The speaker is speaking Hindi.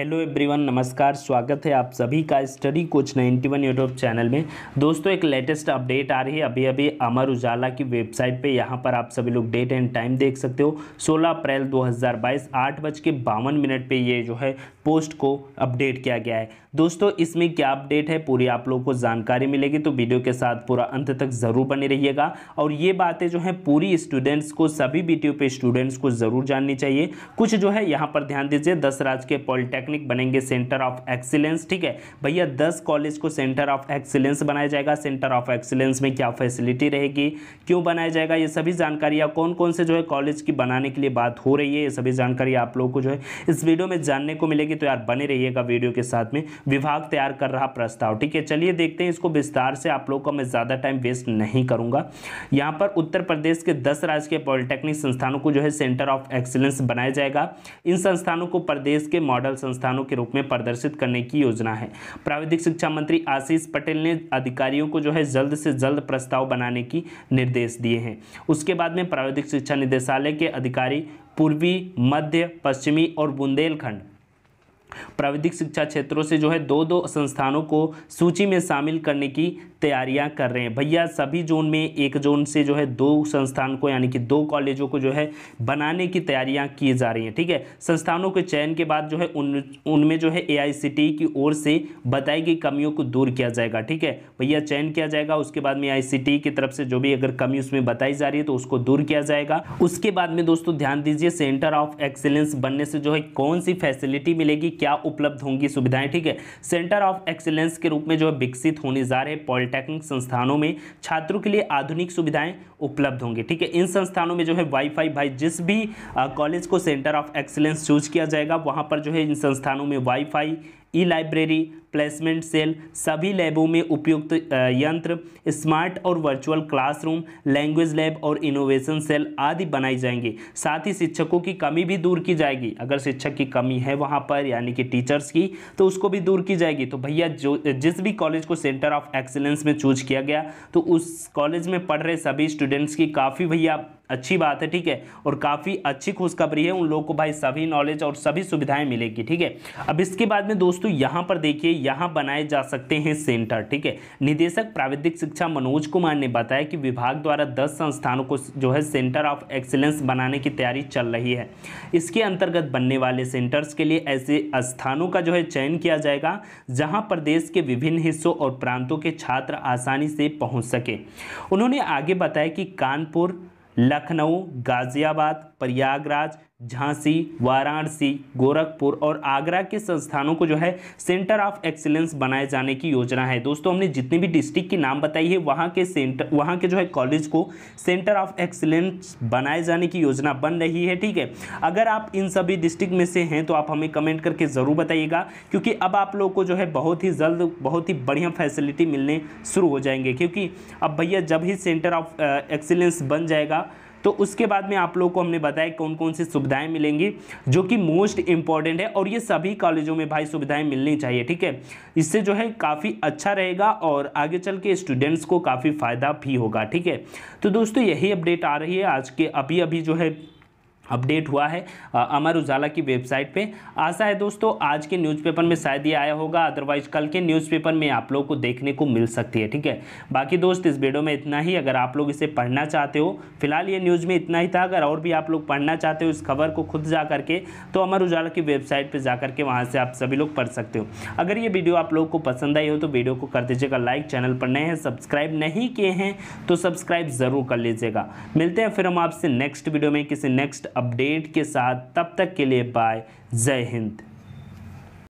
हेलो एवरीवन नमस्कार स्वागत है आप सभी का स्टडी कोच 91 यूट्यूब चैनल में दोस्तों एक लेटेस्ट अपडेट आ रही है अभी अभी अमर उजाला की वेबसाइट पे यहाँ पर आप सभी लोग डेट एंड टाइम देख सकते हो 16 अप्रैल 2022 आठ बज के बावन मिनट पर ये जो है पोस्ट को अपडेट किया गया है दोस्तों इसमें क्या अपडेट है पूरी आप लोगों को जानकारी मिलेगी तो वीडियो के साथ पूरा अंत तक ज़रूर बने रहिएगा और ये बातें जो है पूरी स्टूडेंट्स को सभी बी पे स्टूडेंट्स को ज़रूर जाननी चाहिए कुछ जो है यहाँ पर ध्यान दीजिए दस राज्य के पॉलिटेक्निक पॉलिटेक्निक बनेंगे सेंटर ऑफ एक्सीलेंस ठीक है भैया दस कॉलेज को सेंटर ऑफ एक्सीलेंस बनाया जाएगा सेंटर ऑफ एक्सीलेंस में क्या फैसिलिटी रहेगी क्यों बनाया जाएगा ये सभी जानकारियाँ कौन कौन से जो है कॉलेज की बनाने के लिए बात हो रही है ये सभी जानकारी आप लोगों को जो है इस वीडियो में जानने को मिलेगी तो यार बने रहिएगा वीडियो के साथ में विभाग तैयार कर रहा प्रस्ताव ठीक है चलिए देखते हैं इसको विस्तार से आप लोगों का मैं ज़्यादा टाइम वेस्ट नहीं करूँगा यहाँ पर उत्तर प्रदेश के दस राजकीय पॉलिटेक्निक संस्थानों को जो है सेंटर ऑफ एक्सीलेंस बनाया जाएगा इन संस्थानों को प्रदेश के मॉडल संस्थान संस्थानों के रूप में प्रदर्शित करने की योजना है प्राविधिक शिक्षा मंत्री आशीष पटेल ने अधिकारियों को जो है जल्द से जल्द प्रस्ताव बनाने की निर्देश दिए हैं उसके बाद में प्राविधिक शिक्षा निदेशालय के अधिकारी पूर्वी मध्य पश्चिमी और बुंदेलखंड प्राविधिक शिक्षा क्षेत्रों से जो है दो दो संस्थानों को सूची में शामिल करने की तैयारियां कर रहे हैं भैया सभी जोन में एक जोन से जो है दो संस्थान को यानी कि दो कॉलेजों को जो है बनाने की तैयारियां की जा रही हैं ठीक है संस्थानों के चयन के बाद जो है उन उनमें जो है ए e की ओर से बताई गई कमियों को दूर किया जाएगा ठीक है भैया चयन किया जाएगा उसके बाद में आई e की तरफ से जो भी अगर कमी उसमें बताई जा रही है तो उसको दूर किया जाएगा उसके बाद में दोस्तों ध्यान दीजिए सेंटर ऑफ एक्सेलेंस बनने से जो है कौन सी फैसिलिटी मिलेगी क्या उपलब्ध होंगी सुविधाएं ठीक है सेंटर ऑफ एक्सेलेंस के रूप में जो है विकसित होने जा रहे हैं पॉलिटेक्निक संस्थानों में छात्रों के लिए आधुनिक सुविधाएं उपलब्ध होंगी ठीक है इन संस्थानों में जो है वाईफाई भाई जिस भी कॉलेज को सेंटर ऑफ एक्सीलेंस चूज किया जाएगा वहाँ पर जो है इन संस्थानों में WiFi e library placement cell सभी लैबों में उपयुक्त यंत्र स्मार्ट और वर्चुअल क्लासरूम लैंग्वेज लैब और इनोवेशन सेल आदि बनाई जाएंगी साथ ही शिक्षकों की कमी भी दूर की जाएगी अगर शिक्षक की कमी है वहाँ पर यानी कि टीचर्स की तो उसको भी दूर की जाएगी तो भैया जो जिस भी कॉलेज को सेंटर ऑफ एक्सीलेंस में चूज किया गया तो उस कॉलेज में पढ़ रहे सभी स्टूडेंट्स की काफ़ी भैया अच्छी बात है ठीक है और काफ़ी अच्छी खुशखबरी है उन लोगों को भाई सभी नॉलेज और सभी सुविधाएं मिलेगी ठीक है अब इसके बाद में दोस्तों यहाँ पर देखिए यहाँ बनाए जा सकते हैं सेंटर ठीक है निदेशक प्राविधिक शिक्षा मनोज कुमार ने बताया कि विभाग द्वारा दस संस्थानों को जो है सेंटर ऑफ एक्सीलेंस बनाने की तैयारी चल रही है इसके अंतर्गत बनने वाले सेंटर्स के लिए ऐसे स्थानों का जो है चयन किया जाएगा जहाँ प्रदेश के विभिन्न हिस्सों और प्रांतों के छात्र आसानी से पहुँच सके उन्होंने आगे बताया कि कानपुर लखनऊ गाज़ियाबाद प्रयागराज झांसी वाराणसी गोरखपुर और आगरा के संस्थानों को जो है सेंटर ऑफ एक्सीलेंस बनाए जाने की योजना है दोस्तों हमने जितने भी डिस्ट्रिक्ट के नाम बताई है वहाँ के सेंटर वहाँ के जो है कॉलेज को सेंटर ऑफ एक्सीलेंस बनाए जाने की योजना बन रही है ठीक है अगर आप इन सभी डिस्ट्रिक्ट में से हैं तो आप हमें कमेंट करके ज़रूर बताइएगा क्योंकि अब आप लोग को जो है बहुत ही जल्द बहुत ही बढ़िया फैसिलिटी मिलने शुरू हो जाएंगे क्योंकि अब भैया जब ही सेंटर ऑफ एक्सीलेंस बन जाएगा तो उसके बाद में आप लोगों को हमने बताया कौन कौन सी सुविधाएं मिलेंगी जो कि मोस्ट इंपॉर्टेंट है और ये सभी कॉलेजों में भाई सुविधाएं मिलनी चाहिए ठीक है इससे जो है काफ़ी अच्छा रहेगा और आगे चल के स्टूडेंट्स को काफ़ी फ़ायदा भी होगा ठीक है तो दोस्तों यही अपडेट आ रही है आज के अभी अभी जो है अपडेट हुआ है अमर उजाला की वेबसाइट पे आशा है दोस्तों आज के न्यूज़पेपर में शायद ये आया होगा अदरवाइज कल के न्यूज़पेपर में आप लोग को देखने को मिल सकती है ठीक है बाकी दोस्त इस वीडियो में इतना ही अगर आप लोग इसे पढ़ना चाहते हो फिलहाल ये न्यूज़ में इतना ही था अगर और भी आप लोग पढ़ना चाहते हो इस खबर को खुद जा करके तो अमर उजाला की वेबसाइट पर जा करके वहाँ से आप सभी लोग पढ़ सकते हो अगर ये वीडियो आप लोग को पसंद आई हो तो वीडियो को कर दीजिएगा लाइक चैनल पर नए हैं सब्सक्राइब नहीं किए हैं तो सब्सक्राइब ज़रूर कर लीजिएगा मिलते हैं फिर हम आपसे नेक्स्ट वीडियो में किसी नेक्स्ट अपडेट के साथ तब तक के लिए बाय जय हिंद